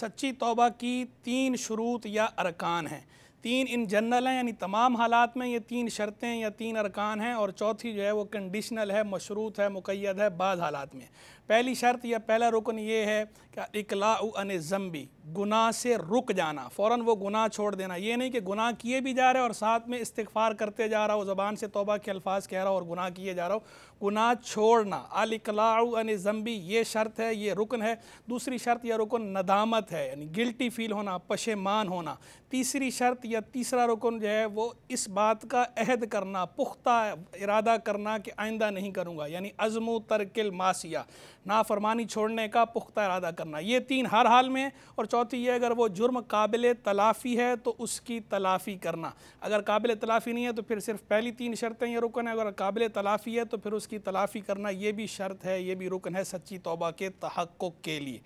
सच्ची तौबा की तीन शुरूत या अरकान हैं तीन इन जनरल हैं यानी तमाम हालात में ये तीन शर्तें या तीन अरकान हैं और चौथी जो है वो कंडीशनल है मशरूत है मुकैद है बाद हालात में पहली शर्त या पहला रुकन ये है कि इकला अन ज़म्बी गुनाह से रुक जाना फ़ौर वो गुनाह छोड़ देना ये नहीं कि गुनाह किए भी जा रहे और साथ में इस्तफ़ार करते जा रहा हो ज़बान से तोबा के अल्फाज कह रहा हो और गुनाह किए जा रहा हो गुनाह छोड़ना अलकला अन ज़म्बी ये शर्त है ये रुकन है दूसरी शर्त या रुकन नदामत है यानी गिल्टी फील होना पशेमान होना तीसरी शर्त या तीसरा रुकन जो है वो इस बात का अहद करना पुख्ता इरादा करना कि आइंदा नहीं करूँगा यानी अज़म तरकिल मासिया नाफरमानी छोड़ने का पुख्ता इरादा करना ये तीन हर हाल में और चौथी ये अगर वो जुर्म काबिल तलाफ़ी है तो उसकी तलाफ़ी करना अगर काबिल तलाफ़ी नहीं है तो फिर सिर्फ पहली तीन शर्तें यह रुकन है अगर काबिल तलाफ़ी है तो फिर उसकी तलाफ़ी करना ये भी शर्त है ये भी रुकन है सच्ची तोबा के तहक़ के लिए